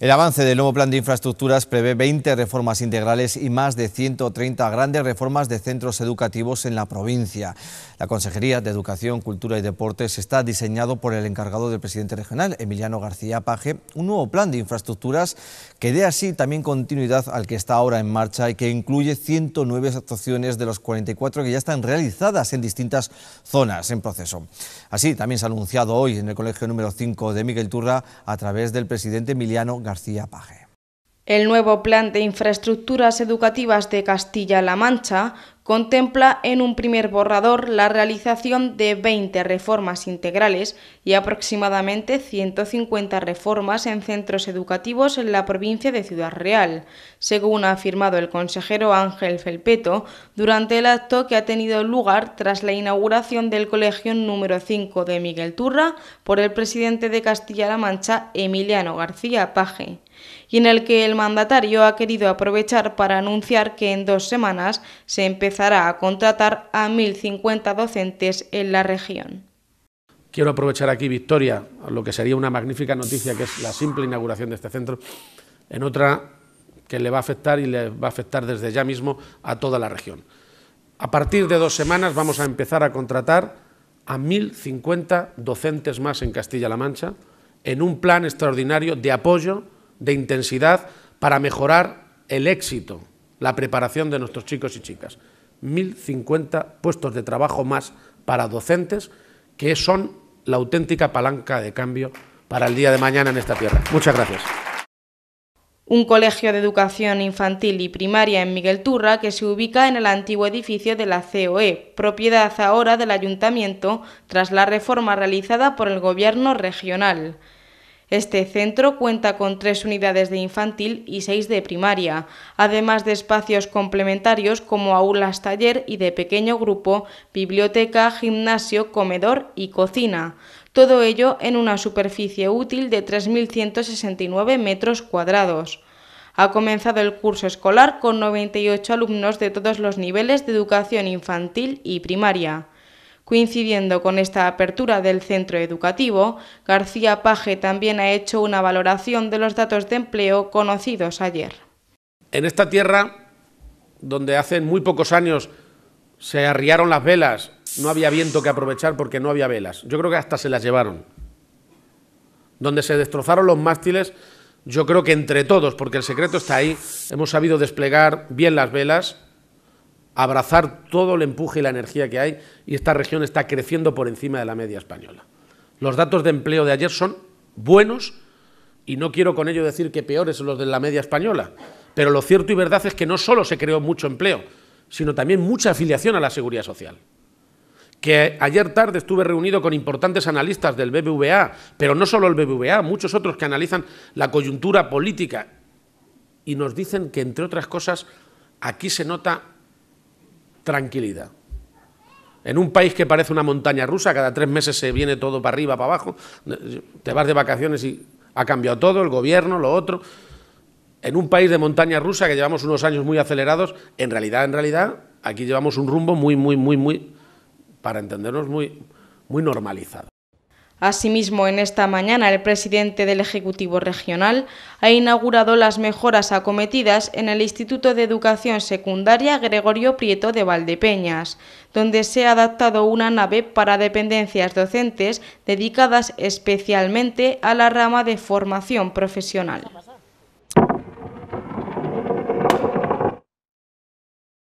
El avance del nuevo plan de infraestructuras prevé 20 reformas integrales y más de 130 grandes reformas de centros educativos en la provincia. La Consejería de Educación, Cultura y Deportes está diseñado por el encargado del presidente regional, Emiliano García Paje, un nuevo plan de infraestructuras que dé así también continuidad al que está ahora en marcha y que incluye 109 actuaciones de los 44 que ya están realizadas en distintas zonas en proceso. Así también se ha anunciado hoy en el colegio número 5 de Miguel Turra a través del presidente Emiliano García el nuevo plan de infraestructuras educativas de Castilla-La Mancha contempla en un primer borrador la realización de 20 reformas integrales y aproximadamente 150 reformas en centros educativos en la provincia de Ciudad Real, según ha afirmado el consejero Ángel Felpeto durante el acto que ha tenido lugar tras la inauguración del colegio número 5 de Miguel Turra por el presidente de Castilla-La Mancha, Emiliano García Paje y en el que el mandatario ha querido aprovechar para anunciar que en dos semanas se empezó empezará a contratar a 1.050 docentes en la región. Quiero aprovechar aquí, Victoria, lo que sería una magnífica noticia, que es la simple inauguración de este centro, en otra que le va a afectar y le va a afectar desde ya mismo a toda la región. A partir de dos semanas vamos a empezar a contratar a 1.050 docentes más en Castilla-La Mancha en un plan extraordinario de apoyo, de intensidad, para mejorar el éxito, la preparación de nuestros chicos y chicas. 1.050 puestos de trabajo más para docentes, que son la auténtica palanca de cambio para el día de mañana en esta tierra. Muchas gracias. Un colegio de educación infantil y primaria en Miguel Turra que se ubica en el antiguo edificio de la COE, propiedad ahora del ayuntamiento tras la reforma realizada por el gobierno regional. Este centro cuenta con tres unidades de infantil y seis de primaria, además de espacios complementarios como aulas taller y de pequeño grupo, biblioteca, gimnasio, comedor y cocina. Todo ello en una superficie útil de 3.169 metros cuadrados. Ha comenzado el curso escolar con 98 alumnos de todos los niveles de educación infantil y primaria. Coincidiendo con esta apertura del centro educativo, García Paje también ha hecho una valoración de los datos de empleo conocidos ayer. En esta tierra, donde hace muy pocos años se arriaron las velas, no había viento que aprovechar porque no había velas. Yo creo que hasta se las llevaron. Donde se destrozaron los mástiles, yo creo que entre todos, porque el secreto está ahí, hemos sabido desplegar bien las velas, abrazar todo el empuje y la energía que hay y esta región está creciendo por encima de la media española. Los datos de empleo de ayer son buenos y no quiero con ello decir que peores son los de la media española, pero lo cierto y verdad es que no solo se creó mucho empleo, sino también mucha afiliación a la seguridad social. Que ayer tarde estuve reunido con importantes analistas del BBVA, pero no solo el BBVA, muchos otros que analizan la coyuntura política y nos dicen que, entre otras cosas, aquí se nota tranquilidad. En un país que parece una montaña rusa, cada tres meses se viene todo para arriba, para abajo, te vas de vacaciones y ha cambiado todo, el gobierno, lo otro. En un país de montaña rusa que llevamos unos años muy acelerados, en realidad, en realidad, aquí llevamos un rumbo muy, muy, muy, muy, para entendernos, muy, muy normalizado. Asimismo, en esta mañana el presidente del Ejecutivo Regional ha inaugurado las mejoras acometidas en el Instituto de Educación Secundaria Gregorio Prieto de Valdepeñas, donde se ha adaptado una nave para dependencias docentes dedicadas especialmente a la rama de formación profesional.